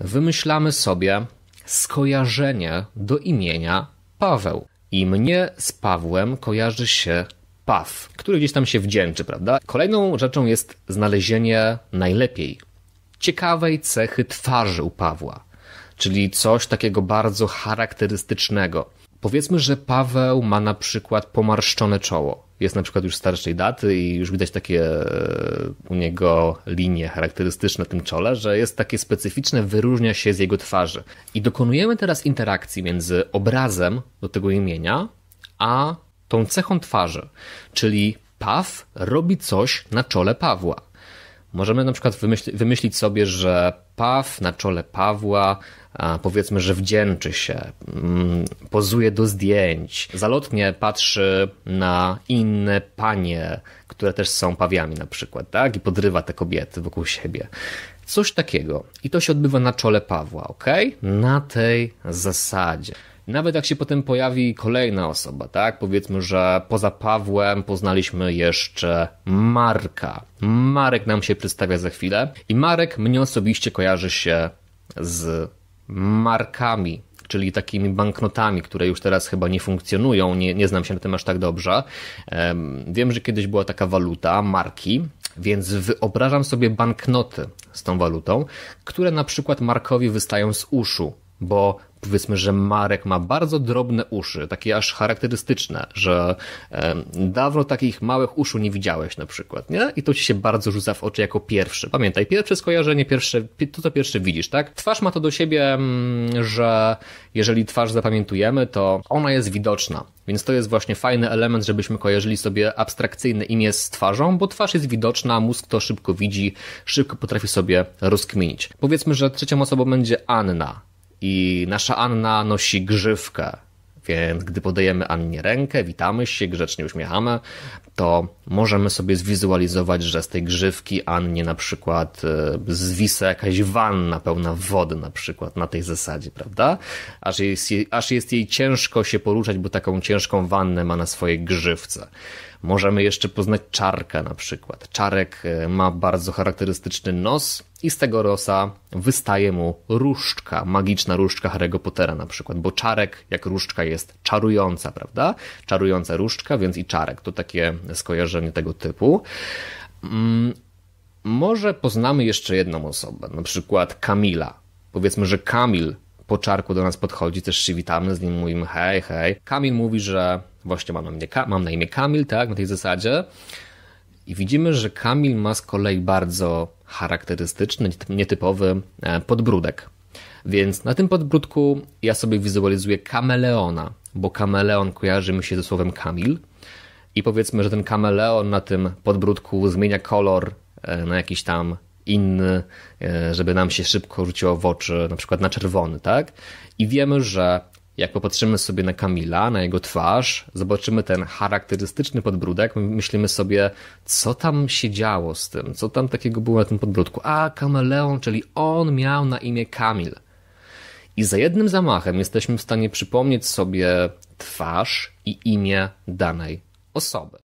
wymyślamy sobie skojarzenie do imienia Paweł. I mnie z Pawłem kojarzy się Paw, który gdzieś tam się wdzięczy, prawda? Kolejną rzeczą jest znalezienie najlepiej ciekawej cechy twarzy u Pawła, czyli coś takiego bardzo charakterystycznego. Powiedzmy, że Paweł ma na przykład pomarszczone czoło jest na przykład już starszej daty i już widać takie e, u niego linie charakterystyczne w tym czole, że jest takie specyficzne, wyróżnia się z jego twarzy. I dokonujemy teraz interakcji między obrazem do tego imienia, a tą cechą twarzy, czyli Paw robi coś na czole Pawła. Możemy na przykład wymyśl wymyślić sobie, że Paw na czole Pawła powiedzmy, że wdzięczy się, mm, pozuje do zdjęć, zalotnie patrzy na inne panie, które też są pawiami na przykład, tak? I podrywa te kobiety wokół siebie. Coś takiego. I to się odbywa na czole Pawła, ok? Na tej zasadzie. Nawet jak się potem pojawi kolejna osoba, tak? Powiedzmy, że poza Pawłem poznaliśmy jeszcze Marka. Marek nam się przedstawia za chwilę i Marek mnie osobiście kojarzy się z markami, czyli takimi banknotami, które już teraz chyba nie funkcjonują, nie, nie znam się na tym aż tak dobrze. Wiem, że kiedyś była taka waluta, marki, więc wyobrażam sobie banknoty z tą walutą, które na przykład Markowi wystają z uszu, bo powiedzmy, że Marek ma bardzo drobne uszy, takie aż charakterystyczne, że dawno takich małych uszu nie widziałeś na przykład, nie? I to ci się bardzo rzuca w oczy jako pierwszy. Pamiętaj, pierwsze skojarzenie, pierwsze, to co pierwsze widzisz, tak? Twarz ma to do siebie, że jeżeli twarz zapamiętujemy, to ona jest widoczna. Więc to jest właśnie fajny element, żebyśmy kojarzyli sobie abstrakcyjne imię z twarzą, bo twarz jest widoczna, mózg to szybko widzi, szybko potrafi sobie rozkminić. Powiedzmy, że trzecią osobą będzie Anna. I nasza Anna nosi grzywkę, więc gdy podajemy Annie rękę, witamy się, grzecznie uśmiechamy, to możemy sobie zwizualizować, że z tej grzywki Annie na przykład e, zwisa jakaś wanna pełna wody na przykład na tej zasadzie, prawda? Aż jest jej, aż jest jej ciężko się poruszać, bo taką ciężką wannę ma na swojej grzywce. Możemy jeszcze poznać czarka na przykład. Czarek e, ma bardzo charakterystyczny nos i z tego rosa wystaje mu różdżka, magiczna różdżka Harry'ego Pottera na przykład, bo czarek jak różdżka jest czarująca, prawda? Czarująca różdżka, więc i czarek. To takie skojarzenie tego typu. Mm, może poznamy jeszcze jedną osobę, na przykład Kamila. Powiedzmy, że Kamil po czarku do nas podchodzi, też się witamy z nim, mówimy hej, hej. Kamil mówi, że właśnie mam na, mnie, mam na imię Kamil, tak, na tej zasadzie. I widzimy, że Kamil ma z kolei bardzo charakterystyczny, nietypowy e, podbródek. Więc na tym podbródku ja sobie wizualizuję kameleona, bo kameleon kojarzy mi się ze słowem Kamil. I powiedzmy, że ten kameleon na tym podbródku zmienia kolor e, na jakiś tam inny, e, żeby nam się szybko rzuciło w oczy, na przykład na czerwony, tak? I wiemy, że jak popatrzymy sobie na Kamila, na jego twarz, zobaczymy ten charakterystyczny podbródek, myślimy sobie, co tam się działo z tym, co tam takiego było na tym podbródku. A, kameleon, czyli on miał na imię Kamil. I za jednym zamachem jesteśmy w stanie przypomnieć sobie twarz i imię danej osoby.